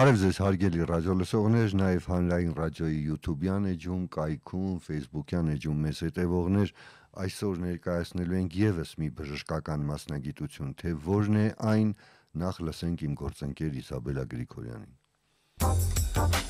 Բարև ձեզ հարգելի ռադիոլսողներ, նաև հանրային ռադիոյի YouTube-յան էջում, կայքում, Facebook-յան էջում մեզ հետևողներ, այսօր ներկայացնելու ենք եւս մի բժշկական մասնագիտություն, թե որն է այն, նախ լսենք իմ գործընկեր Իսաբելա Գրիգորյանին։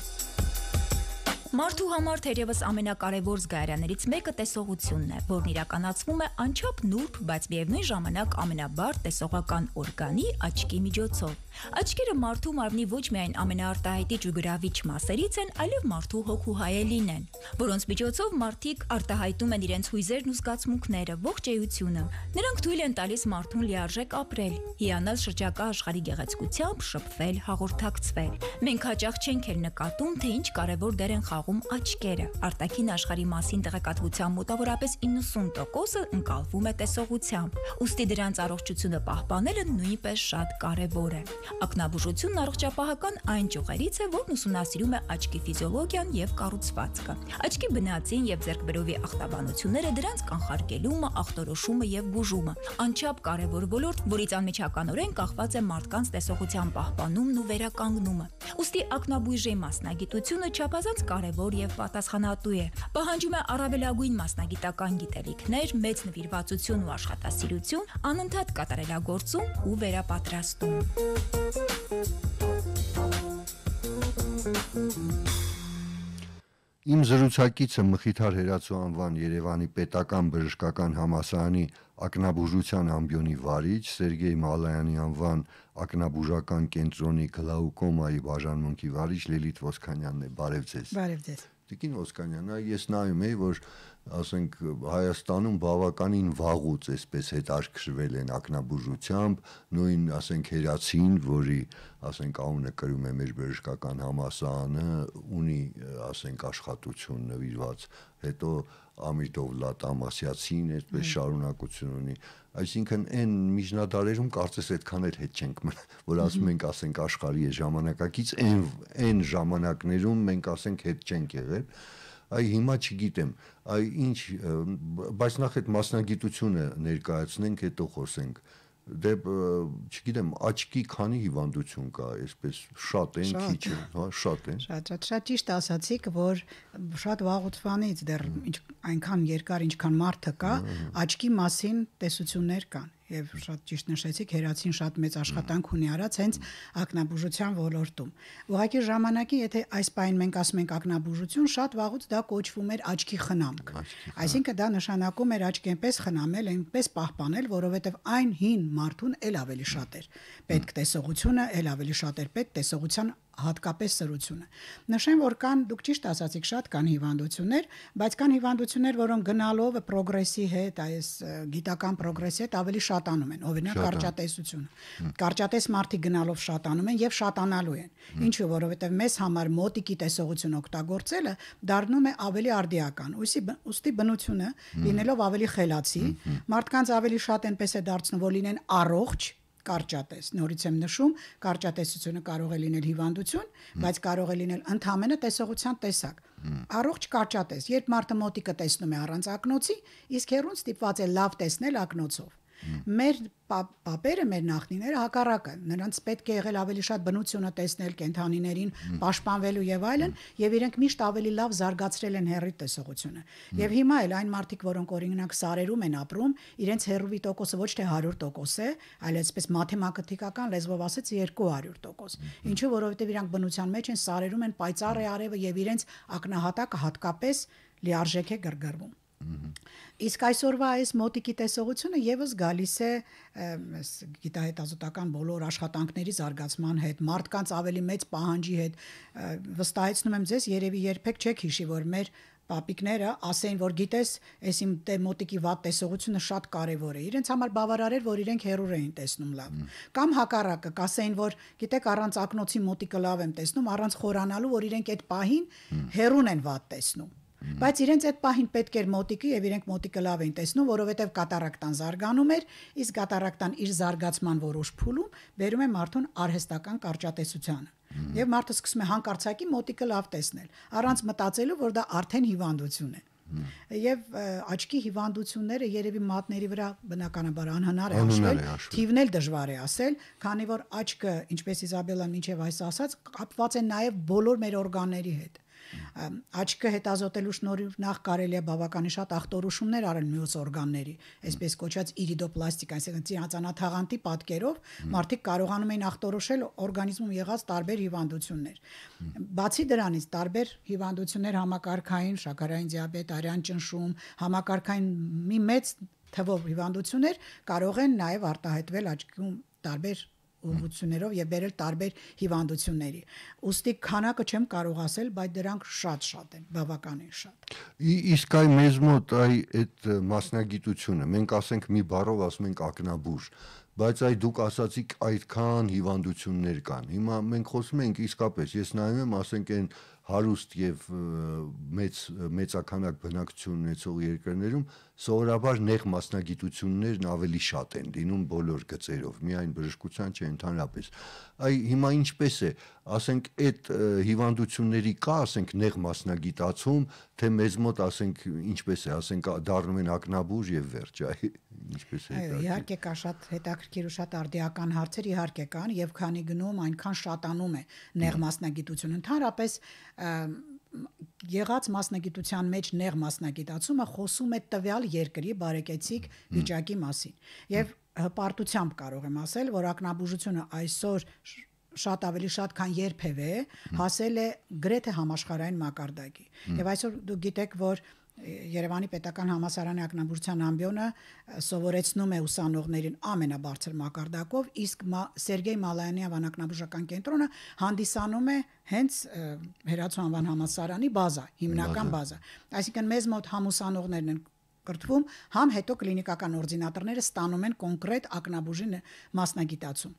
Մարդու համար թերևս ամենակարևոր զգայարաններից մեկը տեսողությունն է, որն իրականացվում է անչափ նուրբ, բայց միևնույն ժամանակ ամենաբար տեսողական օրգանի աչքի միջոցով։ Աչքերը մարդու մարմնի ոչ միայն ամենաարտահայտիչ ու գրավիչ մասերից են, այլև մարդու հոգու հայելին են, որոնց միջոցով մարդիկ արտահայտում են իրենց հույզերն ու զգացմունքները, ողջ էությունը։ Նրանք թույլ են տալիս մարդուն լիարժեք ապրել, հիանալ շրջակա աշխարհի գեղեցկությամբ, շփվել, հաղորդակցվել։ Մենք հաճախ չենք էլ նկատում, թե ինչ կարևոր դեր են խաղ զբաղում աչքերը։ Արտաքին աշխարհի մասին տեղեկատվության մոտավորապես 90%-ը ընկալվում է տեսողությամբ։ Ոստի դրանց առողջությունը պահպանելը նույնպես շատ կարևոր է։ Ակնաբուժությունն առողջապահական այն ճյուղերից է, որն ուսումնասիրում է աչքի ֆիզիոլոգիան եւ կառուցվածքը։ Աչքի բնածին եւ ձերկբերովի ախտաբանությունները դրանց կանխարգելումը, ախտորոշումը եւ բուժումը։ Անչափ կարևոր ոլորտ, որից անմիջականորեն կախված է մարդկանց տեսողության պահպանումն ու վերականգնումը։ Ոստի ակնաբույժի մասնագիտությունը չափազանց կարևոր կարևոր եւ պատասխանատու է։ Պահանջում է առավելագույն մասնագիտական գիտելիքներ, մեծ նվիրվածություն ու աշխատասիրություն, անընդհատ կատարելագործում ու վերապատրաստում։ Իմ զրուցակիցը Մխիթար Հերացու անվան Երևանի պետական բժշկական համալսարանի ակնաբուժության ամբիոնի վարիչ Սերգեյ Մալայանի անվան ակնաբուժական կենտրոնի գլաուկոմայի բաժանմունքի վարիչ Լիլիթ Ոսկանյանն է։ Բարև ձեզ։ Բարև ձեզ։ Տիկին Ոսկանյան, ես նայում եի, որ ասենք Հայաստանում բավականին վաղուց այսպես հետարքրվել են ակնաբուժությամբ, նույն ասենք հերացին, որի ասենք անունը կրում է մեր բժշկական համասարանը, ունի ասենք աշխատություն նվիրված, հետո Ամիտով լատ ամասիացին այդպես շարունակություն ունի։ Այսինքն այն միջնադարերում կարծես այդքան էլ հետ չենք որ ասում ենք ասենք աշխարհի է ժամանակակից այն այն ժամանակներում մենք ասենք հետ չենք եղել այ հիմա չգիտեմ, այ ինչ, բայց նախ այդ մասնագիտությունը ներկայացնենք, հետո խոսենք։ Ա դե չգիտեմ աչքի քանի հիվանդություն կա այսպես շատ են քիչ են հա շատ են շատ շատ շատ ճիշտ ասացիք որ շատ վաղուտվանից դեռ այնքան երկար ինչքան մարդը կա աչքի մասին տեսություններ կան եւ շատ ճիշտ նշեցիք, հերացին շատ մեծ աշխատանք ունի արած հենց ակնաբուժության ոլորտում։ Ուղղակի ժամանակի, եթե այս պայն մենք ասում ենք ակնաբուժություն, շատ վաղուց դա կոչվում էր աչքի խնամք։ Այսինքն դա նշանակում էր աչք այնպես խնամել, այնպես պահպանել, որովհետեւ այն հին մարդուն ել ավելի շատ էր։ Պետք տեսողությունը ել ավելի շատ էր, պետք տեսողության հատկապես սրությունը։ Նշեմ, որ կան, դուք ճիշտ ասացիք, շատ կան հիվանդություններ, բայց կան հիվանդություններ, որոնք գնալով պրոգրեսի հետ, այս գիտական պրոգրեսի հետ ավելի շատանում են, օրինակ կարճատեսությունը։ Կարճատես մարդիկ գնալով շատանում են եւ շատանալու են։ Ինչու, որովհետեւ մեզ համար մոտիկի տեսողություն օգտագործելը դառնում է ավելի արդիական։ Ուսի ուստի բնությունը լինելով ավելի խելացի, մարդկանց ավելի շատ այնպես է դարձնում, որ լինեն առողջ, կարճատես։ Նորից եմ նշում, կարճատեսությունը կարող է լինել հիվանդություն, բայց կարող է լինել ընդհանրը տեսողության տեսակ։ Առողջ կարճատես, երբ մարդը մոտիկը տեսնում է առանց ակնոցի, իսկ հերոն ստիպված է լավ տեսնել ակնոցով։ Մեր պապերը, մեր նախնիները հակառակը, նրանց պետք է եղել ավելի շատ բնությունը տեսնել, կենթանիներին պաշտպանվելու եւ այլն, եւ իրենք միշտ ավելի լավ զարգացրել են հերրի տեսողությունը։ Եվ հիմա էլ այն մարդիկ, որոնք օրինակ սարերում են ապրում, իրենց հերրուվի տոկոսը ոչ թե 100% է, այլ այսպես մաթեմատիկական լեզվով ասած 200%։ Ինչու որովհետեւ իրանք բնության մեջ են սարերում են պայծառ է արևը եւ իրենց ակնահատակը հատկապես լիարժեք է գրգռվում։ Իսկ այսօրվա այս մոտիկի տեսողությունը եւս գալիս է գիտահետազոտական բոլոր աշխատանքների զարգացման հետ, մարդկանց ավելի մեծ պահանջի հետ։ Վստահեցնում եմ ձեզ, երևի երբեք չեք հիշի, որ մեր պապիկները ասեն, որ գիտես, այս իմ մոտիկի վատ տեսողությունը շատ կարևոր է։ Իրենց համար բավարար էր, որ իրենք հերուր էին տեսնում լավ։ Կամ հակառակը, կասեին, որ գիտեք, առանց ակնոցի մոտիկը լավ եմ տեսնում, առանց խորանալու, որ իրենք այդ պահին հերուն են վատ տեսնում։ Բայց իրենց այդ պահին պետք էր մոտիկը եւ իրենք մոտիկը լավ էին տեսնում, որովհետեւ կատարակտան զարգանում էր, իսկ կատարակտան իր զարգացման որոշ փուլում վերում է մարդուն արհեստական կարճատեսությանը։ Եվ մարդը սկսում է հանկարծակի մոտիկը լավ տեսնել, առանց մտածելու, որ դա արդեն հիվանդություն է։ Եվ աչքի հիվանդությունները երևի մատների վրա բնականաբար անհնար է աշխել, թիվն էլ դժվար է ասել, քանի որ աչքը, ինչպես Իզաբելան ինչև այս ասաց, կապված է նաև բոլոր մեր օրգանների հետ։ Ա աչքը հետազոտելու շնորհիվ նախ կարելի է բավականին շատ ախտորոշումներ արել մյուս օրգանների, այսպես կոչած իրիդոպլաստիկ, այսինքն ծիրանացանաթաղանթի պատկերով մարդիկ կարողանում են ախտորոշել օրգանիզմում եղած տարբեր հիվանդություններ։ Բացի դրանից տարբեր հիվանդություններ համակարգային, շաքարային դիաբետ, արյան ճնշում, համակարգային մի մեծ թվով հիվանդություններ կարող են նաև արտահայտվել աճկում տարբեր ուղություններով եւ վերել տարբեր հիվանդությունների։ Ոստի քանակը չեմ կարող ասել, բայց դրանք շատ-շատ են, բավականին շատ։ Իսկ այ մեզ մոտ այ այդ մասնագիտությունը, մենք ասենք մի բառով ասում ենք ակնաբուժ, բայց այ դուք ասացիք այդքան հիվանդություններ կան։ Հիմա մենք խոսում ենք իսկապես, ես նայում եմ, ասենք այն հարուստ եւ մեծ մեծականակ բնակություն ունեցող երկրներում Սովորաբար նեղ մասնագիտություններն ավելի շատ են լինում բոլոր գծերով, միայն բժշկության չէ ընդհանրապես։ Այ հիմա ինչպես է, ասենք այդ հիվանդությունների կա, ասենք նեղ մասնագիտացում, թե մեզ մոտ ասենք ինչպես է, ասենք դառնում են ակնաբուժ եւ վերջ, այ ինչպես է դա։ Իհարկե կա շատ հետաքրքիր ու շատ արդիական հարցեր իհարկե կան եւ քանի գնում այնքան շատանում է նեղ մասնագիտությունը։ Ընդհանրապես եղած մասնագիտության մեջ նեղ մասնագիտացումը խոսում է տվյալ երկրի բարեկեցիկ վիճակի մասին։ Եվ հպարտությամբ կարող եմ ասել, որ ակնաբուժությունը այսօր շատ ավելի շատ քան երբևէ հասել է գրեթե համաշխարհային մակարդակի։ Եվ այսօր դուք գիտեք, որ Երևանի պետական համասարանի ակնաբուժության ամբիոնը սովորեցնում է ուսանողներին ամենաբարձր մակարդակով, իսկ մա, Սերգեյ Մալայանի ավանակնաբուժական կենտրոնը հանդիսանում է հենց հերացու անվան համասարանի բազա, հիմնական բազա։ Այսինքն մեզ մոտ համուսանողներն են կրթվում, համ հետո կլինիկական օրդինատորները ստանում են կոնկրետ ակնաբուժի մասնագիտացում։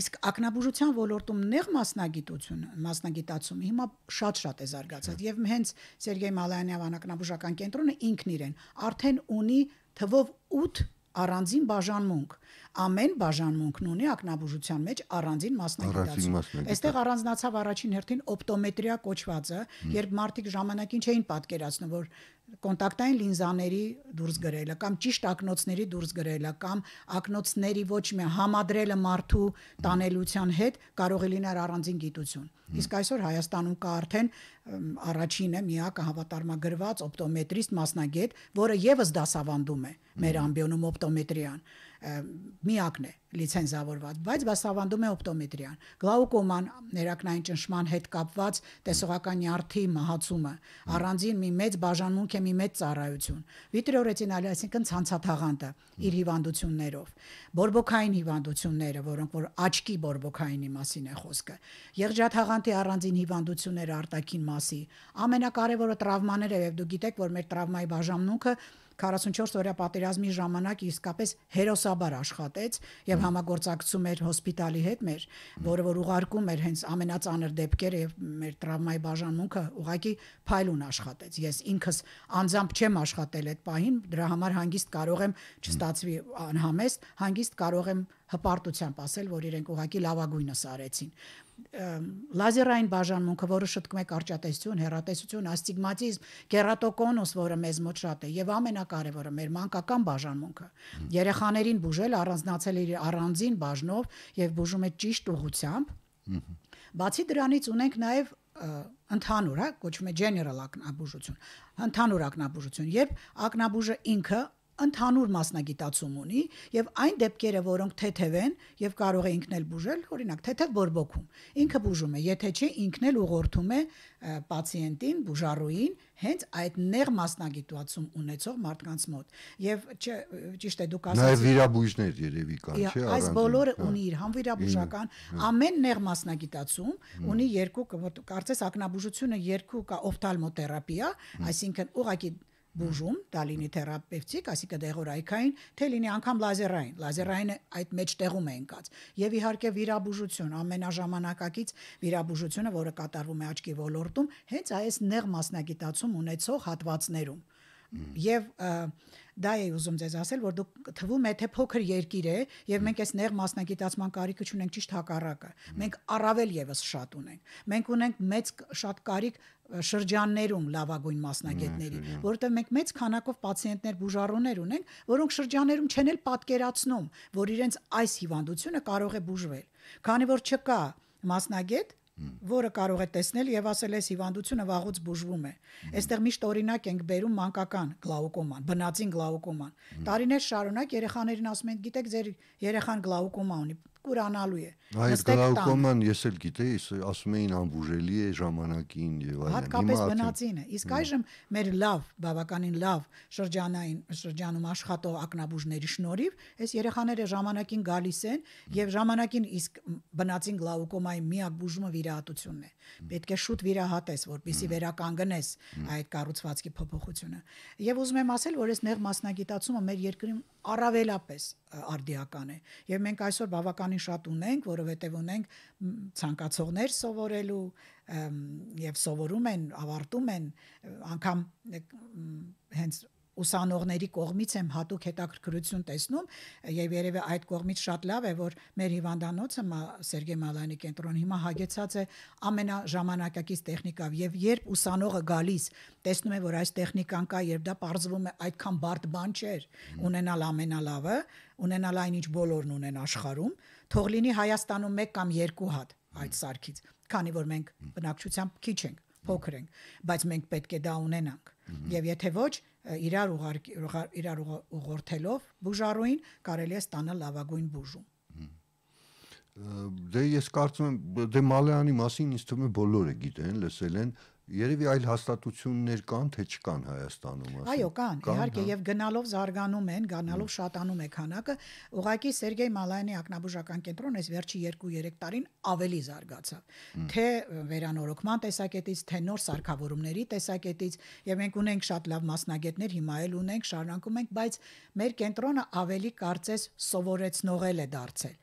Իսկ ակնաբուժության ոլորտում նեղ մասնագիտությունը, մասնագիտացումը հիմա շատ-շատ է զարգացած հա։ եւ հենց Սերգեյ Մալայանյան ակնաբուժական կենտրոնը ինքն իրեն արդեն ունի թվով 8 առանձին բաժանմունք ամեն բաժանմունքն ունի ակնաբուժության մեջ առանձին մասնագիտացում։ Այստեղ առանձնացավ առաջին հերթին օպտոմետրիա կոչվածը, երբ մարդիկ ժամանակին չէին պատկերացնում, որ կոնտակտային լինզաների դուրս գրելը կամ ճիշտ ակնոցների դուրս գրելը կամ ակնոցների ոչ մի համադրելը մարդու տանելության հետ կարող է լինել առանձին գիտություն։ Իսկ այսօր Հայաստանում կա արդեն առաջինը միակ հավատարմագրված օպտոմետրիստ մասնագետ, որը եւս դասավանդում է մեր ամբիոնում օպտոմետրիան միակն է լիցենզավորված, բայց բասավանդում է օպտոմետրիան։ Գլաուկոման ներակնային ճնշման հետ կապված տեսողական նյարդի մահացումը առանձին մի մեծ բաժանմունք է մի մեծ ծառայություն։ Վիտրիորեցինալի, այսինքն ցանցաթաղանթը իր հիվանդություններով, բորբոքային հիվանդությունները, որոնք որ աչքի բորբոքայինի մասին է խոսքը, եղջաթաղանթի առանձին հիվանդությունները արտաքին մասի, ամենակարևորը տրավմաները եւ դու գիտեք, որ մեր տրավմայի բաժանմունքը 44 օրյա պատերազմի ժամանակ իսկապես հերոսաբար աշխատեց եւ համագործակցում էր հոսպիտալի հետ մեր, որը որ ուղարկում էր հենց ամենածանր դեպքերը եւ մեր տրավմայի բաժանմունքը ուղակի փայլուն աշխատեց։ Ես ինքս անձամբ չեմ աշխատել այդ պահին, դրա համար հանգիստ կարող եմ չստացվի անհամեստ, հանգիստ կարող եմ հպարտությամբ ասել, որ իրենք ուղակի լավագույնս արեցին։ Լազերային բաժանմունքը, որը շտկում է կարճատեսություն, հեռատեսություն, աստիգմատիզմ, գերատոկոնոս, որը մեզ մոտ շատ է, եւ ամենակարևորը մեր մանկական բաժանմունքը։ Երեխաներին բուժել առանձնացել իր առանձին բաժնով եւ բուժում է ճիշտ ուղությամբ։ Բացի դրանից ունենք նաեւ ընդհանուր, հա, կոչվում է general ակնաբուժություն, ընդհանուր ակնաբուժություն, երբ ակնաբուժը ինքը ընդհանուր մասնագիտացում ունի եւ այն դեպքերը, որոնք թեթև են եւ կարող է ինքն էլ բուժել, օրինակ թեթև բորբոքում, ինքը բուժում է, եթե չէ ինքն էլ ուղղորդում է պացիենտին, բուժառուին հենց այդ նեղ մասնագիտացում ունեցող մարդկանց մոտ։ Եվ ճիշտ է դուք ասացիք։ Նաեւ վիրաբույժներ երևի կան, չէ՞, առանց։ Այս բոլորը հա։ ունի իր համվիրաբուժական, հա։ ամեն նեղ մասնագիտացում ունի երկու կարծես ակնաբուժությունը երկու կա օֆթալմոթերապիա, այսինքն ուղղակի բուժում, դա լինի թերապևտիկ, այսինքն դեղորայքային, թե լինի անգամ լազերային։ Լազերայինը այդ մեջտեղում է ընկած։ Եվ իհարկե վիրաբուժություն, ամենաժամանակակից վիրաբուժությունը, որը կատարվում է աչքի ոլորտում, հենց այս նեղ մասնագիտացում ունեցող հատվածներում։ Եվ և, և Դա է ուզում ձեզ ասել, որ դուք թվում է թե փոքր երկիր է եւ մենք այս նեղ մասնագիտացման կարիքը ունենք ճիշտ հակառակը։ Մենք առավել եւս շատ ունենք։ Մենք ունենք մեծ շատ կարիք շրջաններում լավագույն մասնագետների, որովհետև մենք մեծ քանակով պացիենտներ բուժառուներ ունենք, որոնք շրջաններում չեն էլ պատկերացնում, որ իրենց այս հիվանդությունը կարող է բուժվել։ Քանի որ չկա մասնագետ, որը կարող է տեսնել եւ ասել էս հիվանդությունը վաղուց բուժվում է։ Այստեղ միշտ օրինակ ենք բերում մանկական գլաուկոման, բնածին գլաուկոման։ Տարիներ շարունակ երեխաներին ասում են, գիտեք, ձեր երեխան գլաուկոմա ունի, կուրանալու է։ Այդ գլաուկոման ես էլ գիտեի, ասում էին անբուժելի է ժամանակին եւ այլն։ Հատկապես բնածինը։ Իսկ այժմ մեր լավ, բավականին լավ շրջանային շրջանում աշխատող ակնաբուժների շնորհիվ այս երեխաները ժամանակին գալիս են եւ ժամանակին իսկ բնածին գլաուկոմայի միակ բուժումը վիրահատությունն է։ Պետք է շուտ վիրահատես, որպեսզի վերականգնես այդ կառուցվածքի փոփոխությունը։ Եվ ուզում եմ ասել, որ այս նեղ մասնագիտացումը մեր երկրում առավելապես արդիական է։ Եվ մենք այսօր բավականին շատ ունենք, որովհետև ունենք ցանկացողներ սովորելու եւ սովորում են, ավարտում են անգամ հենց ուսանողների կողմից եմ հատուկ հետաքրքրություն տեսնում եւ երևի այդ կողմից շատ լավ է որ մեր հիվանդանոցը Սերգեյ Մալանի կենտրոն հիմա հագեցած է ամենաժամանակակից տեխնիկավ եւ երբ ուսանողը գալիս տեսնում է որ այս տեխնիկան կա երբ դա պարզվում է այդքան բարդ բան չէր ունենալ ամենալավը ունենալ այն ինչ բոլորն ունեն աշխարհում թող լինի Հայաստանում 1 կամ 2 հատ այդ սարքից քանի որ մենք բնակչությամբ քիչ ենք փոքր ենք բայց մենք պետք է դա ունենանք եւ եթե ոչ իրար ուղարկի իրար ուղորթելով բուժարուին կարելի է ստանալ լավագույն բուժում։ Դե ես կարծում եմ դե Մալեանի մասին ինձ թվում է բոլորը գիտեն, լսել են, Երևի այլ հաստատություններ կան, թե չկան Հայաստանում, ասեմ։ Այո, կան, իհարկե, հա։ եւ գնալով զարգանում են, գնալով շատանում է քանակը։ Ուղղակի Սերգեյ Մալայանի ակնաբուժական կենտրոնը այս վերջի 2-3 տարին ավելի զարգացավ, թե վերանորոգման տեսակետից, թե նոր սարքավորումների տեսակետից, եւ մենք ունենք շատ լավ մասնագետներ, հիմա էլ ունենք, շարունակում ենք, բայց մեր կենտրոնը ավելի կարծես սովորեցնողել է դարձել։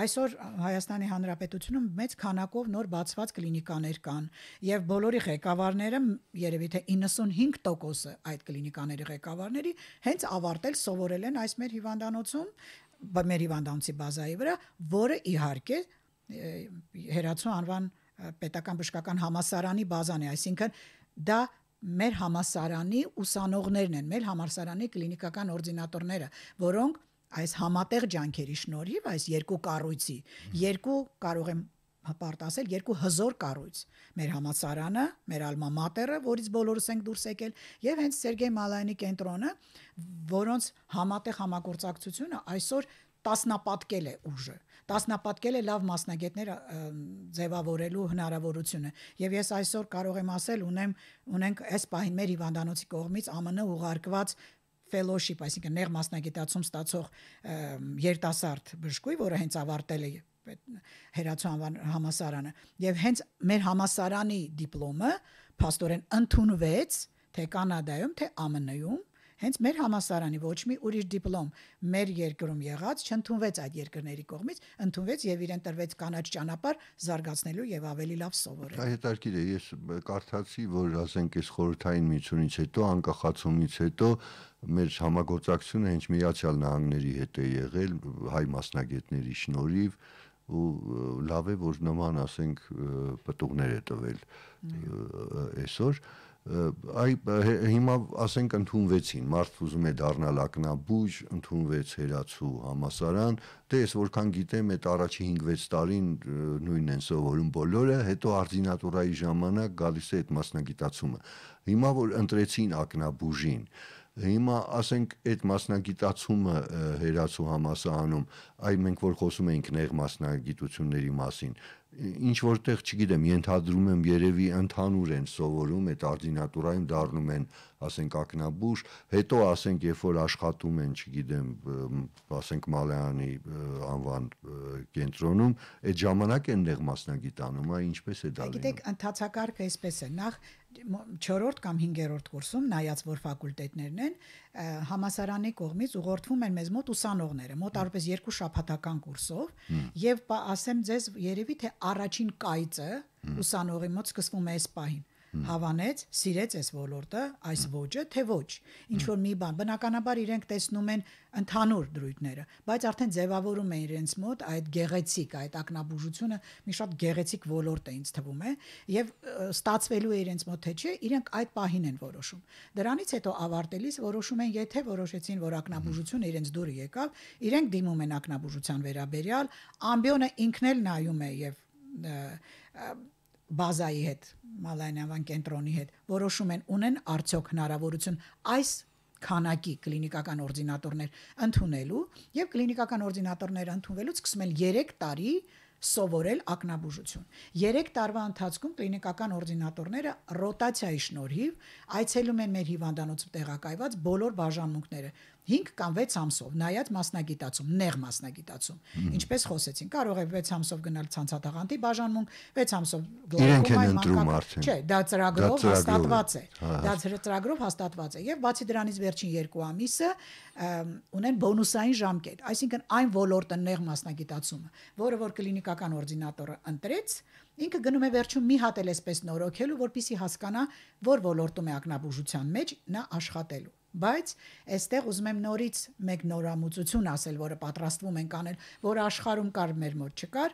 Այսօր Հայաստանի Հանրապետությունում մեծ քանակով նոր բացված կլինիկաներ կան եւ բոլոր բոլորի ղեկավարները երևի թե 95%-ը այդ կլինիկաների ղեկավարների հենց ավարտել սովորել են այս մեր հիվանդանոցում մեր հիվանդանոցի բազայի վրա, որը իհարկե հերացու անվան պետական բժշկական համասարանի բազան է, այսինքն դա մեր համասարանի ուսանողներն են, մեր համալսարանի կլինիկական օրդինատորները, որոնք այս համատեղ ջանքերի շնորհիվ այս երկու կառույցի, երկու կարող եմ պարտ ասել երկու հզոր կառույց՝ մեր համասարանը, մեր ալմա մատերը, որից բոլորս ենք դուրս եկել, եւ հենց Սերգեյ Մալայանի կենտրոնը, որոնց համատեղ համագործակցությունը այսօր տասնապատկել է ուժը տասնապատկել է լավ մասնագետներ ձևավորելու հնարավորությունը եւ ես այսօր կարող եմ ասել ունեմ ունենք այս պահին մեր հիվանդանոցի կողմից ԱՄՆ ուղարկված fellowship, այսինքն նեղ մասնագիտացում ստացող երիտասարդ բժշկուի, որը հենց ավարտել է հերացու համասարանը եւ հենց մեր համասարանի դիպլոմը աստորեն ընդունվեց թե կանադայում թե ԱՄՆ-ում հենց մեր համասարանի ոչ մի ուրիշ դիպլոմ մեր երկրում եղած չընդունվեց այդ երկրների կողմից, ընդունվեց եւ իրեն տրվեց կանաչ ճանապարհ զարգացնելու եւ ավելի լավ սովորելու։ Դա հետաքրքիր է, ես կարդացի, որ ասենք այս խորհրդային միությունից հետո, անկախացումից հետո մեր համագործակցությունը հենց Միացյալ Նահանգների հետ է եղել հայ մասնագետների շնորհիվ ու լավ է որ նման ասենք պատուղներ է տվել այսօր այ հիմա ասենք ընդունվեցին մարդ ուզում է դառնալ ակնաբույժ ընդունվեց հերացու համասարան դե ես որքան գիտեմ այդ առաջի 5-6 տարին նույնն են սովորում բոլորը հետո արդինատուրայի ժամանակ գալիս է այդ մասնագիտացումը հիմա որ ընտրեցին ակնաբույժին Հիմա ասենք այդ մասնագիտացումը հերացու համասահանում, այ մենք որ խոսում ենք նեղ մասնագիտությունների մասին, ինչ որտեղ չգիտեմ, ենթադրում եմ երևի ընդհանուր են սովորում այդ արդինատուրայում դառնում են, ասենք ակնաբուժ, հետո ասենք երբ որ աշխատում են, չգիտեմ, ասենք Մալեանի անվան կենտրոնում, այդ ժամանակ են նեղ մասնագիտանում, այ ինչպես է դա լինում։ Գիտեք, ընդհանցակարգը այսպես է, նախ 4-րդ կամ 5-րդ կուրսում նայած որ ֆակուլտետներն են համասարանի կողմից ուղղորդվում են մեզ մոտ ուսանողները մոտարպես երկու շաբաթական կուրսով եւ ասեմ ձեզ երևի թե առաջին կայծը ուսանողի մոտ սկսվում է այս պահին հավանեց, սիրեց այս ոլորտը, այս ոճը, թե ոչ։ Ինչ որ մի բան, բնականաբար իրենք տեսնում են ընդհանուր դրույթները, բայց արդեն ձևավորում է իրենց մոտ այդ գեղեցիկ, այդ ակնաբուժությունը մի շատ գեղեցիկ ոլորտ է ինձ թվում է, եւ ստացվելու է իրենց մոտ թե չէ, իրենք այդ պահին են որոշում։ Դրանից հետո ավարտելիս որոշում են, եթե որոշեցին, որ ակնաբուժությունը իրենց դուր եկավ, իրենք դիմում են ակնաբուժության վերաբերյալ, ամբիոնը ինքն էլ նայում է եւ բազայի հետ, մալայնավան կենտրոնի հետ, որոշում են ունեն արդյոք հնարավորություն այս քանակի կլինիկական օրդինատորներ ընդունելու եւ կլինիկական օրդինատորներ ընդունվելուց սկսում են 3 տարի սովորել ակնաբուժություն։ 3 տարվա ընթացքում կլինիկական օրդինատորները ռոտացիայի շնորհիվ այցելում են մեր հիվանդանոց տեղակայված բոլոր բաժանմունքները, 5 կամ 6 ամսով, նայած մասնագիտացում, նեղ մասնագիտացում։ Ինչպես խոսեցին, կարող է 6 ամսով գնալ ցանցաթաղանթի բաժանմունք, 6 ամսով գլոկոմայի մանկա։ Չէ, դա ծրագրով հաստատված է։ Դա ծրագրով հաստատված է եւ բացի դրանից վերջին 2 ամիսը ունեն բոնուսային ժամկետ, այսինքն այն ոլորտը նեղ մասնագիտացումը, որը որ կլինիկական օրդինատորը ընտրեց, ինքը գնում է վերջում մի հատ էլ էսպես նորոգելու, որpիսի հասկանա, որ ոլորտում է ակնաբուժության մեջ նա աշխատելու։ Բայց այստեղ ուզում եմ նորից մեկ նորամուծություն ասել, որը պատրաստվում ենք անել, որ աշխարհում կար մեր մոտ չկար։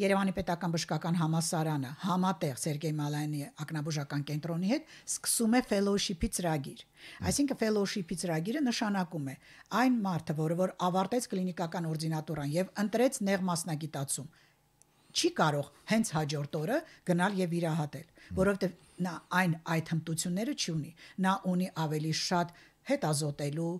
Երևանի պետական բժշկական համասարանը համատեղ Սերգեյ Մալայանի ակնաբուժական կենտրոնի հետ սկսում է fellowship-ի ծրագիր։ Այսինքն fellowship-ի ծրագիրը նշանակում է այն մարդը, որը որ ավարտեց կլինիկական օրդինատուրան եւ ընտրեց նեղ մասնագիտացում, չի կարող հենց հաջորդ օրը գնալ եւ վիրահատել, որովհետեւ նա այն այդ հմտությունները չունի նա ունի ավելի շատ հետազոտելու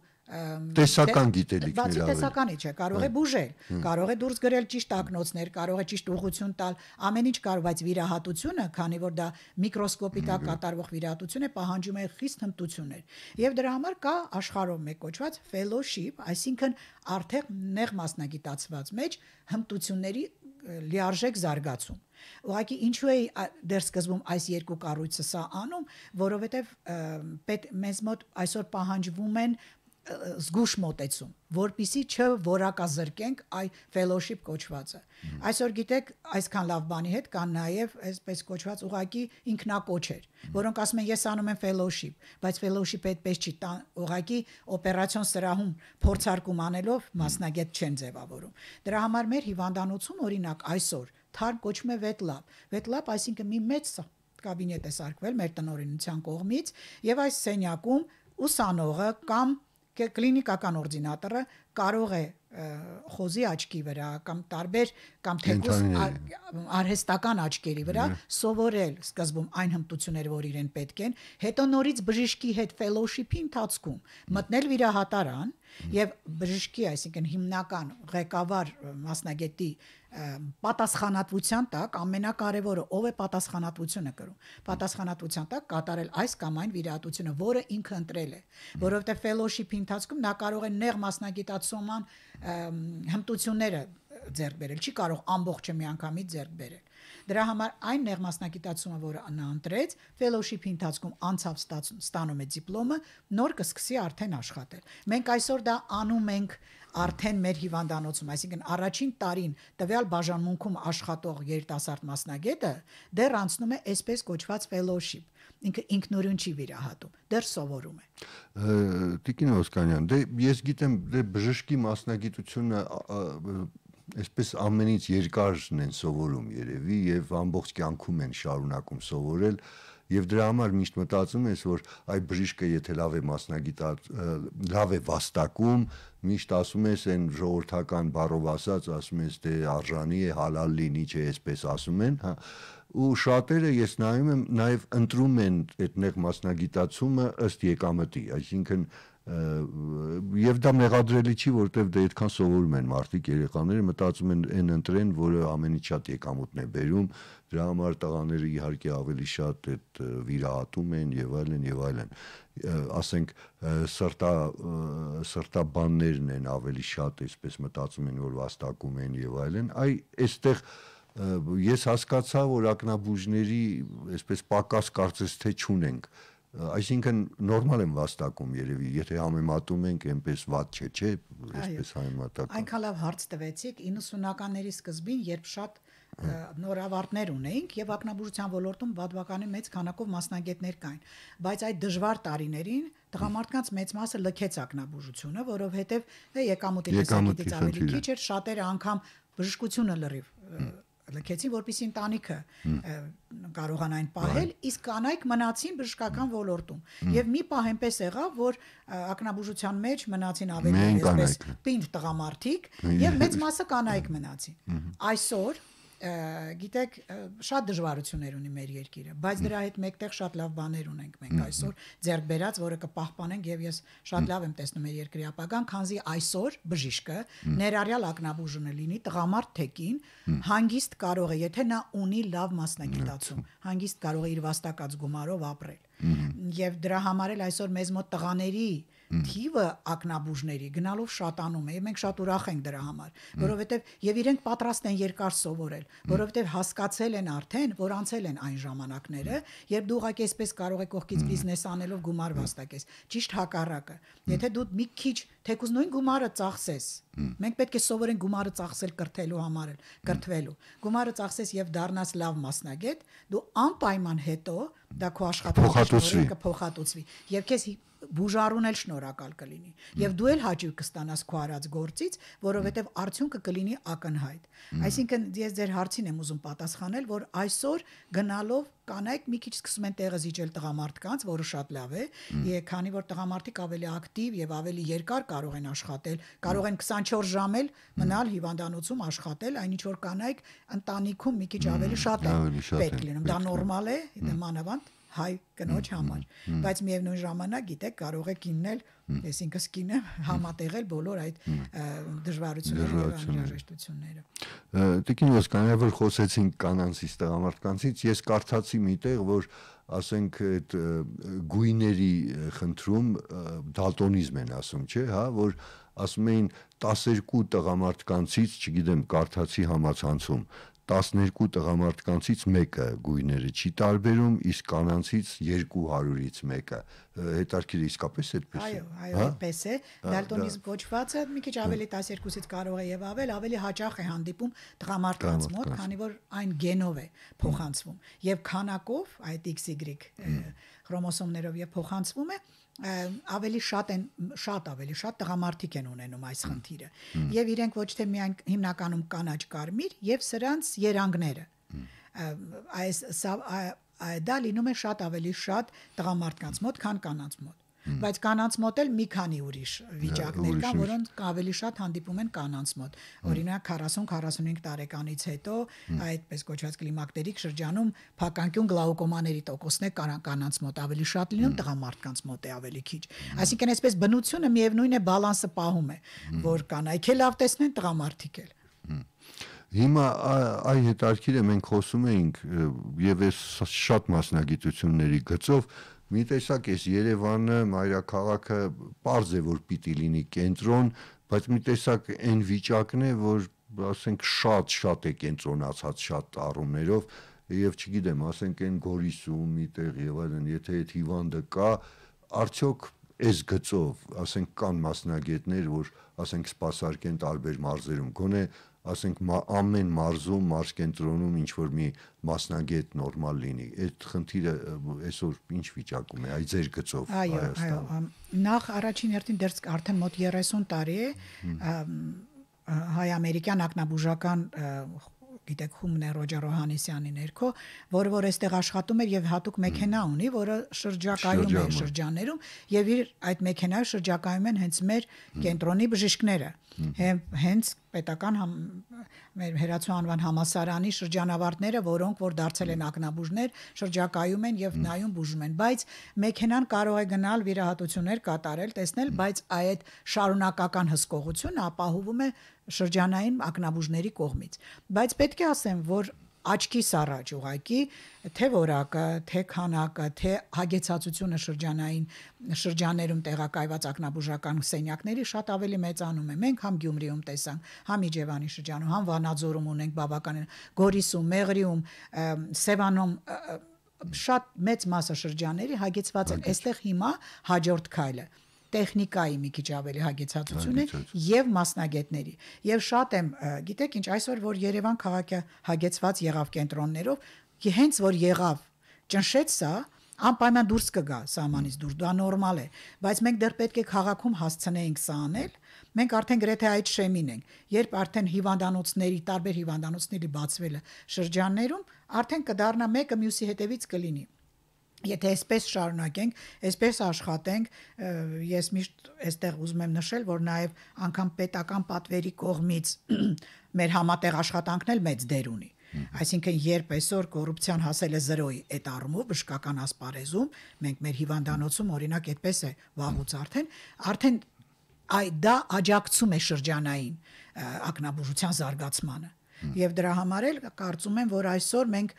տեսական գիտելիքներ ավելի։ Բացի տեսականի չէ, կարող է բուժել, կարող է դուրս գրել ճիշտ ակնոցներ, կարող է ճիշտ ուղղություն տալ, ամեն ինչ կարող, բայց վիրահատությունը, քանի որ դա միկրոսկոպիկա կատարվող վիրահատություն է, պահանջում է խիստ հմտություններ։ Եվ դրա համար կա աշխարհում մեկ կոչված fellowship, այսինքն արդեն նեղ մասնագիտացված մեջ հմտությունների լիարժեք զարգացում։ Ուղղակի ինչու է դեր սկզբում այս երկու կառույցը սա անում, որովհետև պետ մեզ մոտ այսօր պահանջվում են զգուշ մոտեցում, որբիսի չորակազրկենք այ fellowship կոչվածը։ Այսօր գիտեք, այսքան լավ բանի հետ կան նաև այսպես կոչված ուղակի ինքնակոչեր, որոնք ասում են ես անում եմ fellowship, բայց fellowship-ը այդպես չի, ուղակի օպերացիոն սրահում փորձարկում անելով մասնագետ չեն ձևավորում։ Դրա համար մեր հիվանդանոցում օրինակ այսօր թարմ կոչվում է վետլապ։ Վետլապ այսինքն մի մեծ կաբինետ է սարքվել մեր տնօրինության կողմից եւ այս սենյակում ուսանողը կամ կլինիկական օրդինատորը կարող է խոզի աչքի վրա կամ տարբեր կամ թեկուս արհեստական աչքերի վրա սովորել սկզբում այն հմտությունները, որ իրեն պետք են, հետո նորից բժշկի հետ ֆելոուշիփի ընթացքում մտնել վիրահատարան եւ բժշկի, այսինքն հիմնական ղեկավար մասնագետի պատասխանատվության տակ ամենակարևորը ով է պատասխանատվությունը կրում։ Պատասխանատվության տակ կատարել այս կամ այն վիրահատությունը, որը ինքը ընտրել է, որովհետեւ ֆելոուշիփի ընթացքում նա կարող է նեղ մասնագիտա զարգացման հմտությունները ձեռք բերել, չի կարող ամբողջը միանգամից ձեռք բերել։ Դրա համար այն նեղմասնակիտացումը, որը նա ընտրեց, fellowship-ի ընթացքում անցավ ստանում է դիպլոմը, նոր կսկսի արդեն աշխատել։ Մենք այսօր դա անում ենք արդեն մեր հիվանդանոցում, այսինքն առաջին տարին տվյալ բաժանմունքում աշխատող երիտասարդ մասնագետը դեռ անցնում է այսպես կոչված fellowship ինքը ինքնուրույն չի վիրահատում, դեռ սովորում է։ Տիկին Օսկանյան, դե ես գիտեմ, դե բժշկի մասնագիտությունը այսպես ամենից երկարն են սովորում երևի եւ ամբողջ կյանքում են շարունակում սովորել եւ դրա համար միշտ մտածում ես որ այ բժիշկը եթե լավ է մասնագիտած լավ է վաստակում միշտ ասում ես այն ժողովրդական բառով ասած ասում ես դե արժանի է հալալ լինի չէ այսպես ասում են հա ու շատերը ես նայում եմ նաև ընտրում են այդ նեղ մասնագիտացումը ըստ եկամտի, այսինքն եւ դա մեղադրելի չի, որովհետեւ դա դե այդքան սովորում են մարդիկ երեխաները մտածում են այն ընտրեն, որը ամենից շատ եկամուտն է բերում, դրա համար տղաները իհարկե ավելի շատ այդ վիրահատում են եւ այլն եւ այլն ասենք սրտա սրտաբաններն են ավելի շատ այսպես մտածում են որ վաստակում են եւ այլն այ այստեղ այ, ես հասկացա, որ ակնաբուժների այսպես պակաս կարծես թե չունենք։ Այսինքն նորմալ եմ վաստակում երևի, եթե համեմատում ենք, այնպես ված չէ, չէ, այսպես համեմատական։ Այնքան լավ հարց տվեցիք 90-ականների սկզբին, երբ շատ նորավարտներ ունեինք եւ ակնաբուժության ոլորտում բավականին մեծ քանակով մասնագետներ կային, բայց այդ դժվար տարիներին տղամարդկանց մեծ մասը լքեց ակնաբուժությունը, որովհետեւ եկամուտի տեսակետից ավելի քիչ էր, շատերը անգամ բժշկությունը լրիվ լքեցին, որպիսի ընտանիքը կարողան այն պահել, իսկ կանայք մնացին բժշկական ոլորտում։ Եվ մի պահ այնպես եղավ, որ ակնաբուժության մեջ մնացին ավելի այսպես պինդ տղամարդիկ եւ մեծ մասը կանայք մնացին։ Այսօր գիտեք շատ դժվարություններ ունի մեր երկիրը, բայց դրա հետ մեկտեղ շատ լավ բաներ ունենք մենք այսօր ձեռք բերած, որը կպահպանենք եւ ես շատ լավ եմ տեսնում մեր երկրի ապագան, քանզի այսօր բժիշկը ներառյալ ակնաբուժունը լինի տղամարդ թեկին հանգիստ կարող է, եթե նա ունի լավ մասնագիտացում, հանգիստ կարող է իր վաստակած գումարով ապրել։ Եվ դրա համար էլ այսօր մեզ մոտ տղաների թիվը ակնաբուժների գնալով շատանում է եւ մենք շատ ուրախ ենք դրա համար որովհետեւ եւ իրենք պատրաստ են երկար սովորել որովհետեւ հասկացել են արդեն որ անցել են այն ժամանակները երբ դու ուղակի այսպես կարող ես կողքից բիզնես անելով գումար վաստակես ճիշտ հակառակը եթե դու մի քիչ թեկուզ նույն գումարը ծախսես մենք պետք է սովորենք գումարը ծախսել կրթելու համար կրթվելու գումարը ծախսես եւ դառնաս լավ մասնագետ դու անպայման հետո դա քո աշխատանքը կփոխատուցվի եւ քեզ բուժառուն էլ շնորհակալ կլինի եւ դու էլ հաճույք կստանաս քո արած գործից որովհետեւ արդյունքը կլինի ակնհայտ այսինքն ես ձեր հարցին եմ ուզում պատասխանել որ այսօր գնալով կանայք մի քիչ սկսում են տեղը զիջել տղամարդկանց որը շատ լավ է եւ քանի որ տղամարդիկ ավելի ակտիվ եւ ավելի երկար կարող են աշխատել կարող են 24 ժամ էլ մնալ հիվանդանոցում աշխատել այնինչ որ կանայք ընտանիքում մի քիչ ավելի շատ են պետք լինում դա նորմալ է դեմանավանդ հայ կնոջ համար, բայց միևնույն ժամանակ գիտեք կարող եք իննել, այսինքն սկինը համատեղել բոլոր այդ դժվարությունները, անհրաժեշտությունները։ Տիկին Ոսկանյանը որ խոսեցին կանանցից, տղամարդկանցից, ես կարդացի միտեղ, որ ասենք այդ գույների խնդրում դալտոնիզմ են ասում, չէ՞, հա, որ ասում էին 12 տղամարդկանցից, չգիտեմ, կարդացի համացանցում 12 տղամարդկանցից մեկը գույները չի տարբերում, իսկ կանանցից 200-ից մեկը։ Հետարքիրը իսկապես այդպես է։ Այո, այո, հա? այդպես է։ Դալտոնիզմ ոչվածը մի քիչ ավելի 12-ից կարող է եւ ավել, ավելի հաճախ է հանդիպում տղամարդկանց մոտ, քանի որ այն գենով է փոխանցվում։ Եվ քանակով այդ XY խրոմոսոմներով եւ փոխանցվում է, ավելի շատ են շատ ավելի շատ տղամարդիկ են ունենում այս խնդիրը եւ իրենք ոչ թե միայն հիմնականում կանաչ կարմիր եւ սրանց երանգները այս սա դա լինում է շատ ավելի շատ տղամարդկանց մոտ, քան կանանց մոտ բայց կանանց մոտ էլ մի քանի ուրիշ հա, վիճակներ կա, որոնք ավելի շատ հանդիպում են կանանց մոտ։ Օրինակ 40-45 տարեկանից հետո այդպես կոչված կլիմակտերիկ շրջանում փականկյուն գլաուկոմաների տոկոսն է կանանց մոտ ավելի շատ լինում, տղամարդկանց մոտ է ավելի քիչ։ Այսինքն այսպես բնությունը միևնույն է բալանսը պահում է, որ կանայք էլ լավ տեսնեն, տղամարդիկ էլ։ Հիմա այ հետարքիրը մենք խոսում էինք եւ այս շատ մասնագիտությունների գծով Մի տեսակ էս Երևանը, մայրաքաղաքը པարզ է որ պիտի լինի կենտրոն, բայց մի տեսակ այն վիճակն է, որ ասենք շատ-շատ է կենտրոնացած շատ առումներով եւ չգիտեմ, ասենք այն Գորիսում, միտեղ եւ այլն, եթե այդ հիվանդը կա, արդյոք այս գծով, ասենք կան մասնագետներ, որ ասենք սпасարկեն տարբեր մարզերում, գոնե ասենք ամեն մարզում, մարզկենտրոնում ինչ որ մի մասնագետ նորմալ լինի։ Այդ խնդիրը այսօր ինչ վիճակում է, այ ձեր գծով Հայաստանում։ Այո, այո, նախ առաջին հերթին դերս արդեն մոտ 30 տարի է հայ-ամերիկյան ակնաբուժական գիտեք Հումներ Ռոջեր Օհանեսյանի ներքո, որը որ այստեղ աշխատում էր եւ հատուկ մեքենա ունի, որը շրջակայում է շրջաներում եւ իր այդ մեքենայը շրջակայում են հենց մեր կենտրոնի բժիշկները։ Հմ հենց պետական համ, մեր հերացու անվան համասարանի շրջանավարտները, որոնք որ դարձել են ակնաբուժներ, շրջակայում են եւ նայում բուժում են, բայց մեքենան կարող է գնալ վիրահատություններ կատարել, տեսնել, բայց այդ շարունակական հսկողությունը ապահովում է շրջանային ակնաբուժների կողմից։ Բայց պետք է ասեմ, որ աչքիս առաջ ուղակի թե որակը, թե քանակը, թե հագեցածությունը շրջանային շրջաներում տեղակայված ակնաբուժական սենյակների շատ ավելի մեծանում է։ Մենք համ Գյումրիում տեսանք, համ Իջևանի շրջանում, համ Վանաձորում ունենք բավականին Գորիսում, Մեղրիում, Սևանում շատ մեծ մասը շրջանների հագեցված են։ Այստեղ հիմա հաջորդ քայլը է տեխնիկայի մի քիչ ավելի հագեցածություն է եւ մասնագետների։ Եվ շատ եմ, գիտեք ինչ, այսօր որ Երևան քաղաքը հագեցված եղավ կենտրոններով, հենց որ եղավ, ճնշեց սա, անպայման դուրս կգա սահմանից դուրս, դա նորմալ է, բայց մենք դեռ պետք է քաղաքում հասցնեինք սա անել։ Մենք արդեն գրեթե այդ շեմին ենք, երբ արդեն հիվանդանոցների, տարբեր հիվանդանոցների բացվելը շրջաններում արդեն կդառնա մեկը մյուսի հետևից կլինի։ Եթե այսպես շարունակենք, այսպես աշխատենք, ես միշտ այստեղ ուզում եմ նշել, որ նաև անգամ պետական պատվերի կողմից մեր համատեղ աշխատանքն էլ մեծ դեր ունի։ Այսինքն երբ այսօր կոռուպցիան հասել է 0-ի այդ առումով բժշկական ասպարեզում, մենք մեր հիվանդանոցում օրինակ այդպես է վաղուց արդեն, արդեն այ դա աջակցում է շրջանային ակնաբուժության զարգացմանը Եվ դրա համար էլ կարծում եմ, որ այսօր մենք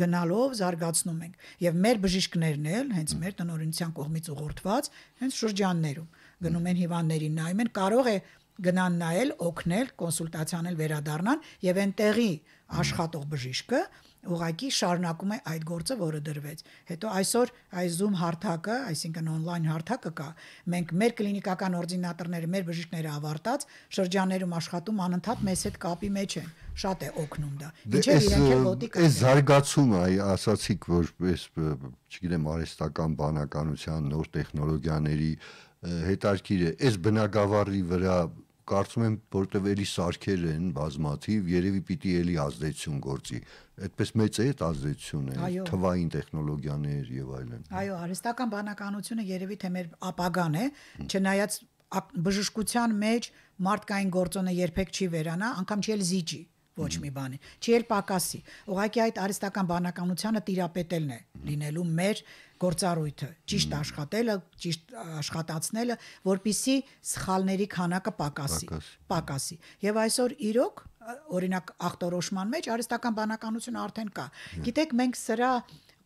գնալով զարգացնում ենք։ Եվ մեր բժիշկներն էլ հենց մեր տնօրինության կողմից ուղղորդված հենց շրջաններում գնում են հիվանդներին նայում են, կարող է գնան նայել, օգնել, կոնսուլտացիանել վերադառնան եւ այնտեղի աշխատող բժիշկը ուղակի շարունակում է այդ գործը, որը դրվեց։ Հետո այսօր այս Zoom հարթակը, այսինքն on-line հարթակը կա։ Մենք մեր կլինիկական օրդինատորները, մեր բժիշկները ավարտած շրջաներում աշխատում անընդհատ մեզ հետ կապի մեջ են։ Շատ է օգնում դա։ դե Ինչեր իրենք էլ ոտի կան։ Այս զարգացումը, այ ասացիք, որ այս չգիտեմ արհեստական բանականության նոր տեխնոլոգիաների հետարքիր է այս բնակավարի վրա կարծում եմ, որտեվ էլի սարքեր են բազմաթիվ, երևի պիտի էլի ազդեցություն գործի։ Այդպես մեծ է այդ ազդեցությունը, թվային տեխնոլոգիաներ եւ այլն։ Այո, արհեստական բանականությունը երևի թե մեր ապագան է, չնայած բժշկության մեջ մարդկային գործոնը երբեք չի վերանա, անգամ չի էլ զիջի ոչ մի բանի, չի էլ պակասի։ Ուղղակի այդ արհեստական բանականությունը տիրապետելն է լինելու մեր գործառույթը, ճիշտ աշխատելը, ճիշտ աշխատացնելը, որբիսի սխալների քանակը պակասի, պակասի։ Եվ այսօր իրոք օրինակ ախտորոշման մեջ արհեստական բանականությունը արդեն կա։ Գիտեք, մենք սրա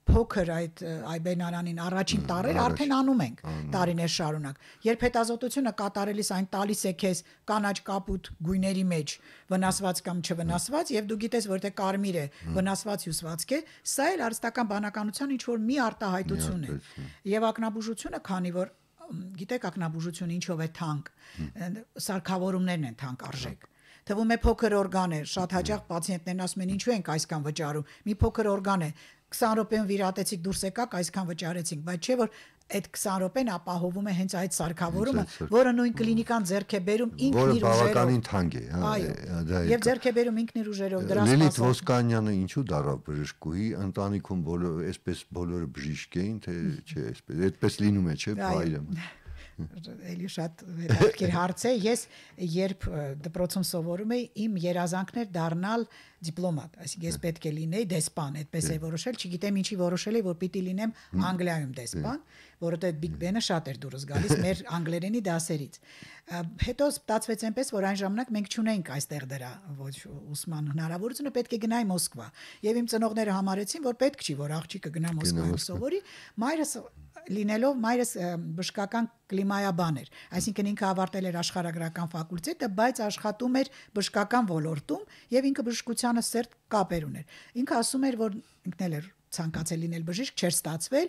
փոքր այդ այբենարանին առաջին տարեր արդեն անում ենք տարիներ շարունակ։ Երբ հետազոտությունը կատարելիս այն տալիս է քեզ կանաչ կապուտ գույների մեջ վնասված կամ չվնասված եւ դու գիտես որ թե կարմիր է, վնասված հյուսվածք է, սա էլ արստական բանականության ինչ որ մի արտահայտություն է։ Եվ ակնաբուժությունը, քանի որ գիտեք ակնաբուժությունը ինչով է թանկ, սարքավորումներն են թանկ արժեք թվում է փոքր օրգան է շատ հաճախ պացիենտներն ասում են ինչու ենք այսքան վճարում մի փոքր օրգան է 20 րոպեն վիրատեցիք դուրս եկաք, այսքան վճարեցինք, բայց չէ որ այդ 20 րոպեն ապահովում է հենց այդ սարքավորումը, որը նույն կլինիկան ձեռք է բերում ինքն իր ուժերով։ Որը բավականին թանկ է, հա, դա է։ Եվ ձեռք է բերում ինքն իր ուժերով դրա սպասում։ Լիլիթ Ոսկանյանը ինչու դարավ բժշկուհի, ընտանիքում բոլորը, այսպես բոլորը բժիշկ էին, թե չէ, այսպես, այդպես լինում է, չէ, բայրը էլի շատ վերահերքիր հարց է։ Ես երբ դպրոցում սովորում էի, իմ երազանքներ դառնալ դիպլոմատ, այսինքն ես պետք է լինեի դեսպան, այդպես է որոշել, չգիտեմ ինչի որոշել էի, որ պիտի լինեմ Անգլիայում դեսպան, որովհետև Big Ben-ը շատ էր դուրս գալիս մեր անգլերենի դասերից։ Հետո ստացվեց այնպես, որ այն ժամանակ մենք չունեինք այստեղ դրա ոչ ուսման հնարավորությունը, պետք է գնայի Մոսկվա։ Եվ իմ ծնողները համարեցին, որ պետք չի, որ աղջիկը գնա Մոսկվայում սովորի։ Մայրս լինելով մայրս բժշկական կլիմայաբան էր, այսինքն ինքը ավարտել էր աշխարհագրական ֆակուլտետը, բայց աշխատում էր բժշկական ոլորտում եւ ինքը բժշկությանը սերտ կապ էր ուներ։ Ինքը ասում էր, որ ինքն էլ էր ցանկացել լինել բժիշկ չէր ստացվել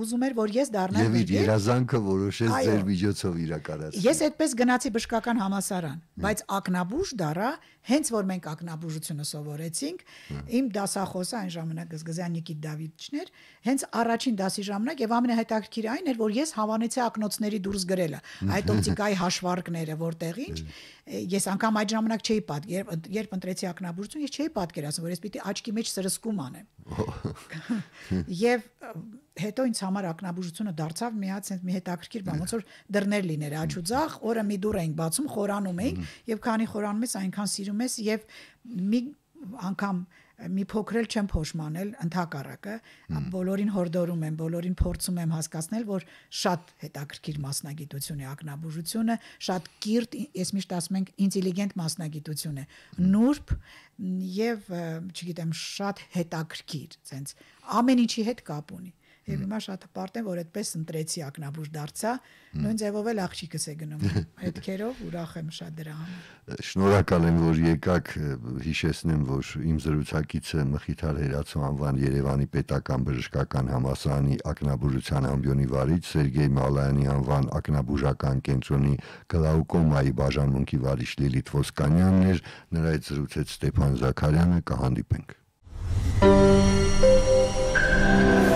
ուզում էր որ ես դառնամ բժիշկ եւ իր երազանքը որոշեց ձեր միջոցով իրականացնել ես այդպես գնացի բժշկական համասարան բայց ակնաբուժ դարա հենց որ մենք ակնաբուժությունը սովորեցինք, իմ դասախոսը այն ժամանակ Գզգզյան Նիկիտ Դավիթիչն էր, հենց առաջին դասի ժամանակ եւ ամենահետաքրքիրը այն էր, որ ես հավանեցի ակնոցների դուրս գրելը, այդ օպտիկայի հաշվարկները, որտեղ ինչ, ես անգամ այդ ժամանակ չէի պատ, երբ երբ ընտրեցի ակնաբուժություն, ես չէի պատկերացնում, որ ես պիտի աչքի մեջ սրսկում անեմ։ Եվ հետո ինձ համար ակնաբուժությունը դարձավ մի հատ մի հետաքրքիր բան, ոնց որ դռներ լիներ աչուձախ, օրը մի դուր էինք բացում, խորանում էինք եւ քանի խորանում ես, այնքան սիրում ես եւ մի անգամ մի փոքրել չեմ փոշմանել ընդհակառակը բոլորին հորդորում եմ բոլորին փորձում եմ հասկացնել որ շատ հետաքրքիր մասնագիտություն է ակնաբուժությունը շատ կիրտ ես միշտ ասում եմ ինտելիգենտ մասնագիտություն է նուրբ եւ չգիտեմ շատ հետաքրքիր ցենց ամեն ինչի հետ կապ ունի եւ հիմա շատ հպարտ եմ որ այդպես ընտրեցի ակնաբուժ դարձա նույն ձևով էլ աղջիկս է գնում հետքերով ուրախ եմ շատ դրա համար շնորհակալ եմ որ եկաք հիշեցնեմ որ իմ զրուցակիցը Մխիթար Հերացու անվան Երևանի պետական բժշկական համալսարանի ակնաբուժության ամբիոնի վարիչ Սերգեյ Մալայանի անվան ակնաբուժական կենտրոնի գլաուկոմայի բաժանմունքի վարիչ Լիլիթ Ոսկանյանն էր նրայց զրուցեց Ստեփան Զաքարյանը կհանդիպենք Thank you.